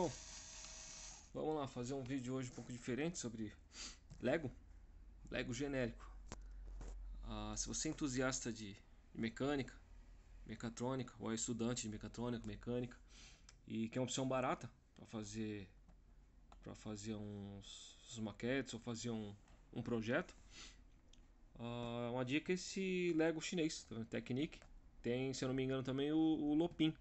Bom, vamos lá fazer um vídeo hoje um pouco diferente sobre Lego, Lego genérico. Ah, se você é entusiasta de, mecânica, mecatrônica, ou é estudante de mecatrônica, mecânica, e quer uma opção barata para fazer para fazer uns, maquetes ou fazer um, um projeto, ah, uma dica é esse Lego chinês, tá Technique. Tem, se eu não me engano, também o, o Lopin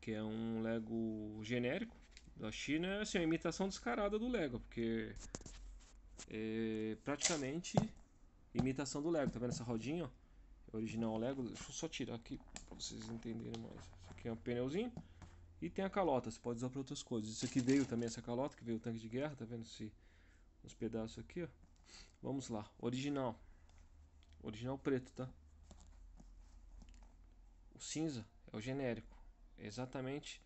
que é um Lego genérico da China, é assim, uma imitação descarada do Lego, porque é praticamente imitação do Lego. Tá vendo essa rodinha? Ó? É original Lego. Deixa eu só tirar aqui para vocês entenderem mais. Isso aqui é um pneuzinho. E tem a calota, você pode usar para outras coisas. Isso aqui veio também, essa calota, que veio o tanque de guerra, tá vendo? Esse, os pedaços aqui, ó. Vamos lá, original. Original preto, tá? O cinza é o genérico exatamente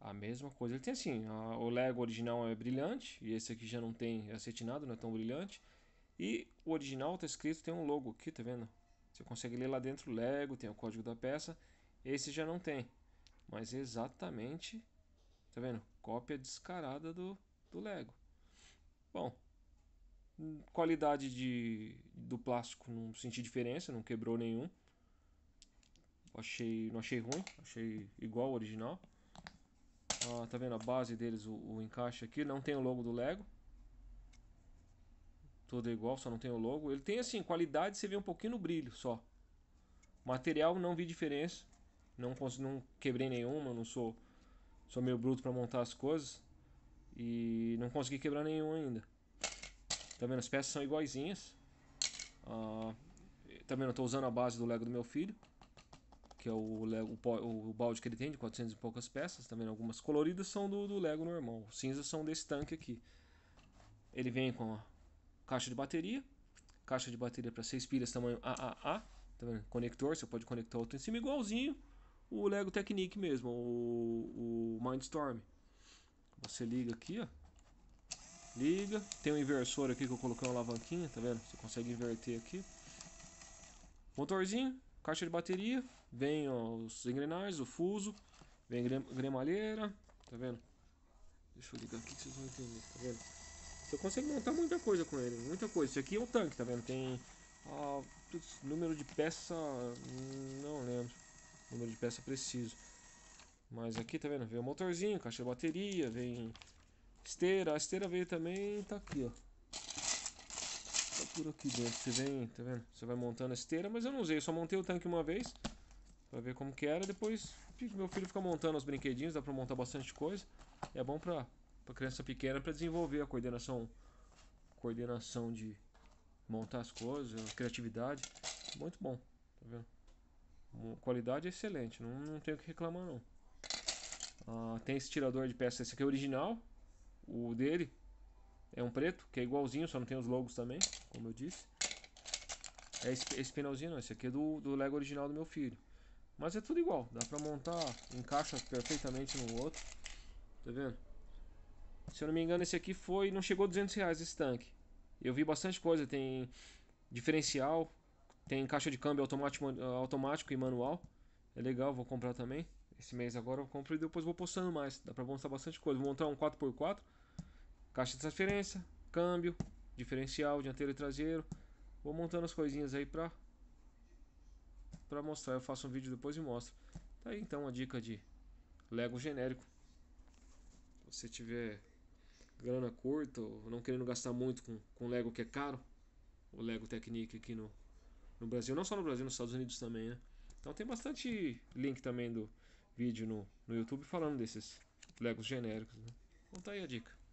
a mesma coisa. Ele tem assim, a, o Lego original é brilhante, e esse aqui já não tem acetinado, não é tão brilhante. E o original está escrito, tem um logo aqui, tá vendo? Você consegue ler lá dentro o Lego, tem o código da peça. Esse já não tem, mas exatamente, tá vendo? Cópia descarada do, do Lego. Bom, hum, qualidade de, do plástico não senti diferença, não quebrou nenhum achei, não achei ruim, achei igual ao original. Ah, tá vendo a base deles, o, o encaixe aqui, não tem o logo do Lego. tudo igual, só não tem o logo. Ele tem assim, qualidade você vê um pouquinho no brilho só. Material não vi diferença. Não, não quebrei nenhuma, não sou, sou meio bruto para montar as coisas. E não consegui quebrar nenhum ainda. Tá vendo? As peças são iguaizinhas. Ah, também tá não estou usando a base do Lego do meu filho que é o, Lego, o, balde que ele tem de 400 e poucas peças, também tá algumas coloridas são do, do Lego normal, cinzas são desse tanque aqui. Ele vem com a caixa de bateria, caixa de bateria para 6 pilhas tamanho AAA, tá vendo? conector, você pode conectar outro em cima igualzinho o Lego Technic mesmo, o, o Mindstorm. Você liga aqui, ó. Liga, tem um inversor aqui que eu coloquei uma alavanquinha, tá vendo? Você consegue inverter aqui. Motorzinho, Caixa de bateria, vem os engrenagens, o fuso, vem gremalheira, tá vendo? Deixa eu ligar aqui que vocês vão entender, tá vendo? Você consegue montar muita coisa com ele, muita coisa. Esse aqui é um tanque, tá vendo? Tem ah, número de peça, não lembro. Número de peça preciso. Mas aqui, tá vendo? Vem o motorzinho, caixa de bateria, vem esteira. A esteira veio também, tá aqui, ó por aqui dentro. Você vem, tá vendo? Você vai montando a esteira, mas eu não usei, eu só montei o tanque uma vez para ver como que era. Depois meu filho fica montando os brinquedinhos, dá para montar bastante coisa. É bom para para criança pequena para desenvolver a coordenação coordenação de montar as coisas, a criatividade. Muito bom, tá vendo? Qualidade é excelente, não, não tenho que reclamar não. Ah, tem esse tirador de peça, esse aqui é original, o dele, é um preto, que é igualzinho, só não tem os logos também, como eu disse. É esse, esse pneuzinho não, esse aqui é do, do Lego original do meu filho. Mas é tudo igual, dá pra montar, encaixa perfeitamente no outro. Tá vendo? Se eu não me engano, esse aqui foi, não chegou a 200 reais esse tanque. Eu vi bastante coisa, tem diferencial, tem caixa de câmbio automático, automático e manual. É legal, vou comprar também. Esse mês agora eu compro e depois vou postando mais. Dá pra montar bastante coisa. Vou montar um 4x4 Caixa de transferência, câmbio, diferencial, dianteiro e traseiro. Vou montando as coisinhas aí pra, pra mostrar. Eu faço um vídeo depois e mostro. Tá aí então a dica de Lego genérico. Se você tiver grana curta ou não querendo gastar muito com, com Lego que é caro, o Lego Technique aqui no, no Brasil, não só no Brasil, nos Estados Unidos também, né? Então tem bastante link também do vídeo no, no YouTube falando desses Legos genéricos, né? Então tá aí a dica.